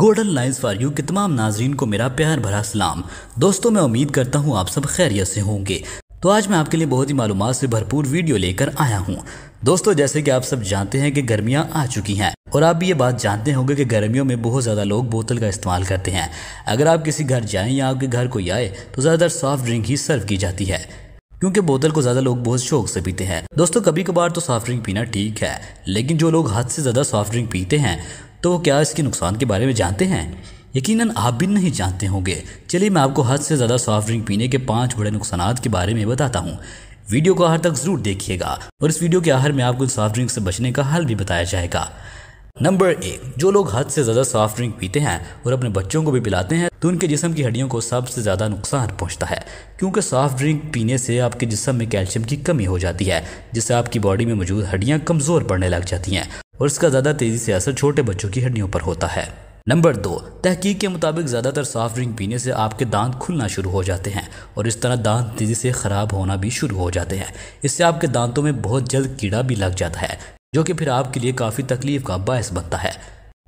golden lines for you के तमाम नाजरीन को मेरा प्यार भरा सलाम दोस्तों मैं उम्मीद करता हूँ आप सब खैरियत से होंगे तो आज मैं आपके लिए बहुत ही मालूम से भरपूर वीडियो लेकर आया हूँ दोस्तों जैसे कि आप सब जानते हैं कि गर्मियाँ आ चुकी हैं और आप भी ये बात जानते होंगे कि गर्मियों में बहुत ज़्यादा लोग बोतल का इस्तेमाल करते हैं अगर आप किसी घर जाएँ या आपके घर कोई आए तो ज़्यादातर सॉफ्ट ड्रिंक ही सर्व की जाती है क्योंकि बोतल को ज्यादा लोग बहुत शौक से पीते हैं दोस्तों कभी कभार तो सॉफ्ट ड्रिंक पीना ठीक है लेकिन जो लोग हद से ज्यादा सॉफ्ट ड्रिंक पीते हैं तो वो क्या इसके नुकसान के बारे में जानते हैं यकीनन आप भी नहीं जानते होंगे चलिए मैं आपको हद से ज़्यादा सॉफ्ट ड्रिंक पीने के पांच बड़े नुकसान के बारे में बताता हूँ वीडियो को आहर तक ज़रूर देखिएगा और इस वीडियो के आहर में आपको सॉफ्ट ड्रिंक से बचने का हल भी बताया जाएगा नंबर एक जो लोग हद से ज़्यादा सॉफ्ट ड्रिंक पीते हैं और अपने बच्चों को भी पिलाते हैं तो उनके जिसम की हड्डियों को सबसे ज़्यादा नुकसान पहुंचता है क्योंकि सॉफ्ट ड्रिंक पीने से आपके जिसम में कैल्शियम की कमी हो जाती है जिससे आपकी बॉडी में मौजूद हड्डियाँ कमज़ोर पड़ने लग जाती हैं और इसका ज़्यादा तेज़ी से असर छोटे बच्चों की हड्डियों पर होता है नंबर दो तहकीक के मुताबिक ज़्यादातर सॉफ्ट ड्रिंक पीने से आपके दांत खुलना शुरू हो जाते हैं और इस तरह दांत तेज़ी से ख़राब होना भी शुरू हो जाते हैं इससे आपके दांतों में बहुत जल्द कीड़ा भी लग जाता है जो कि फिर आपके लिए काफ़ी तकलीफ का बायस बनता है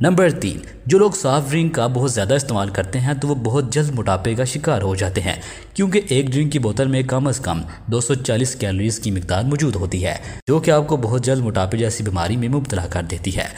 नंबर तीन जो लोग सॉफ्ट ड्रिंक का बहुत ज़्यादा इस्तेमाल करते हैं तो वो बहुत जल्द मोटापे का शिकार हो जाते हैं क्योंकि एक ड्रिंक की बोतल में कम अज़ कम 240 कैलोरीज की मकदार मौजूद होती है जो कि आपको बहुत जल्द मोटापे जैसी बीमारी में मुबतला कर देती है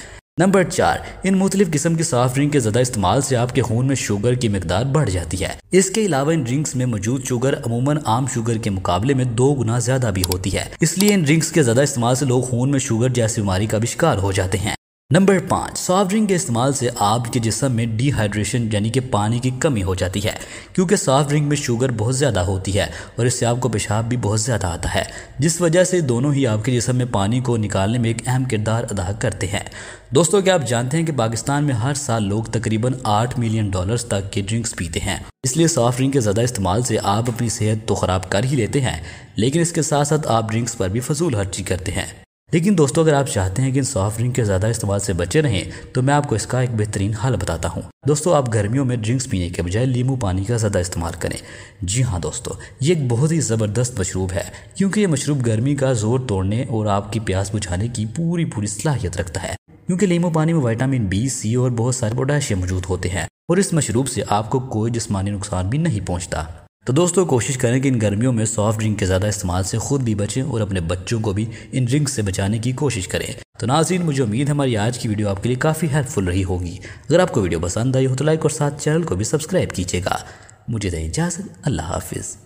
नंबर चार इन मुख्तलिफ किस्म की सॉफ्ट ड्रिंक के ज़्यादा इस्तेमाल से आपके खून में शुगर की मकदार बढ़ जाती है इसके अलावा इन ड्रिंक्स में मौजूद शुगर अमूमन आम शुगर के मुकाबले में दो गुना ज़्यादा भी होती है इसलिए इन ड्रिंक्स के ज़्यादा इस्तेमाल से लोग खून में शुगर जैसी बीमारी का भी शिकार हो जाते हैं नंबर पाँच सॉफ्ट ड्रिंक के इस्तेमाल से आपके जिसम में डिहाइड्रेशन यानी कि पानी की कमी हो जाती है क्योंकि सॉफ्ट ड्रिंक में शुगर बहुत ज़्यादा होती है और इससे आपको पेशाब भी बहुत ज़्यादा आता है जिस वजह से दोनों ही आपके जिसम में पानी को निकालने में एक अहम किरदार अदा करते हैं दोस्तों क्या आप जानते हैं कि पाकिस्तान में हर साल लोग तकरीबन आठ मिलियन डॉलर्स तक के ड्रिंक्स पीते हैं इसलिए सॉफ्ट ड्रिंक के ज़्यादा इस्तेमाल से आप अपनी सेहत तो ख़राब कर ही लेते हैं लेकिन इसके साथ साथ आप ड्रिंक्स पर भी फजूल खर्ची करते हैं लेकिन दोस्तों अगर आप चाहते हैं कि इन सॉफ्ट ड्रिंक के ज़्यादा इस्तेमाल से बचे रहें तो मैं आपको इसका एक बेहतरीन हल बताता हूँ दोस्तों आप गर्मियों में ड्रिंक्स पीने के बजाय लीमू पानी का ज़्यादा इस्तेमाल करें जी हाँ दोस्तों ये एक बहुत ही ज़बरदस्त मशरूब है क्योंकि ये मशरूब गर्मी का जोर तोड़ने और आपकी प्यास बुझाने की पूरी पूरी सलाहियत रखता है क्योंकि लीमू पानी में विटामिन बी सी और बहुत सारे पोटाशियम मौजूद होते हैं और इस मशरूब से आपको कोई जिसमानी नुकसान भी नहीं पहुँचता तो दोस्तों कोशिश करें कि इन गर्मियों में सॉफ्ट ड्रिंक के ज़्यादा इस्तेमाल से खुद भी बचें और अपने बच्चों को भी इन ड्रिंक से बचाने की कोशिश करें तो नाजीन मुझे उम्मीद है हमारी आज की वीडियो आपके लिए काफ़ी हेल्पफुल रही होगी अगर आपको वीडियो पसंद आई हो तो लाइक और साथ चैनल को भी सब्सक्राइब कीजिएगा मुझे दें इजाज़त अल्लाह हाफिज़